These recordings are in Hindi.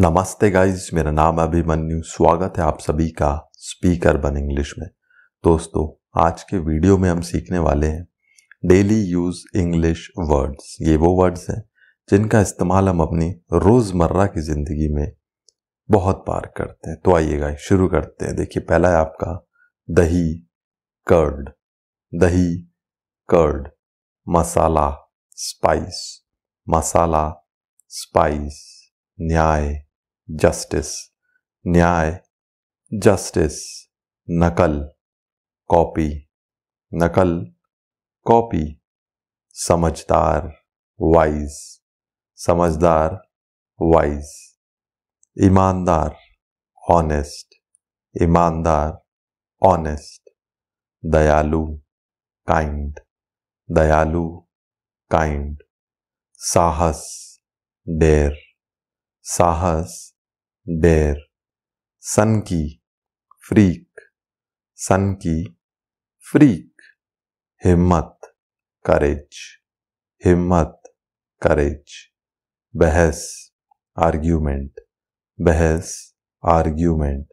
नमस्ते गाइज मेरा नाम अभिमन्यु स्वागत है आप सभी का स्पीकर बन इंग्लिश में दोस्तों आज के वीडियो में हम सीखने वाले हैं डेली यूज इंग्लिश वर्ड्स ये वो वर्ड्स हैं जिनका इस्तेमाल हम अपनी रोज़मर्रा की ज़िंदगी में बहुत बार करते हैं तो आइए गाइज शुरू करते हैं देखिए पहला है आपका दही कर्ड दही कर्ड मसाला स्पाइस मसाला स्पाइस न्याय जस्टिस न्याय जस्टिस नकल कॉपी नकल कॉपी समझदार वाइज समझदार वाइज ईमानदार ऑनेस्ट ईमानदार ऑनेस्ट दयालु काइंड दयालु काइंड साहस डेर साहस डेर सन की फ्रीक सन की फ्रीक हिम्मत करेज हिम्मत करेज बहस आर्ग्यूमेंट बहस आर्ग्यूमेंट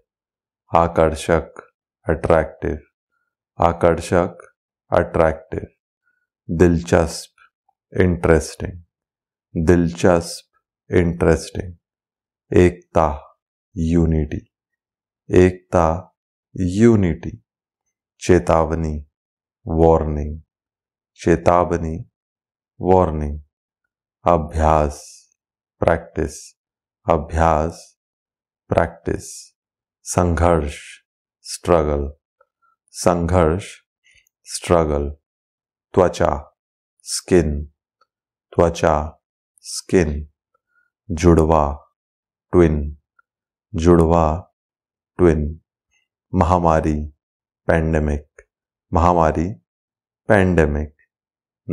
आकर्षक अट्रैक्टिव आकर्षक अट्रैक्टिव दिलचस्प इंटरेस्टिंग दिलचस्प इंटरेस्टिंग एकता यूनिटी एकता यूनिटी चेतावनी वार्निंग चेतावनी वार्निंग अभ्यास प्रैक्टिस अभ्यास प्रैक्टिस संघर्ष स्ट्रगल संघर्ष स्ट्रगल त्वचा स्किन त्वचा स्किन जुड़वा ट्विन जुड़वा ट्विन महामारी पैंडमिक महामारी पैंडमिक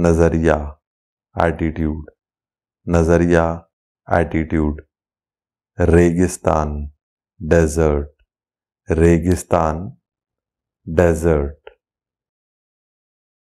नज़रिया एटीट्यूड नज़रिया एटीट्यूड रेगिस्तान डेजर्ट रेगिस्तान डेजर्ट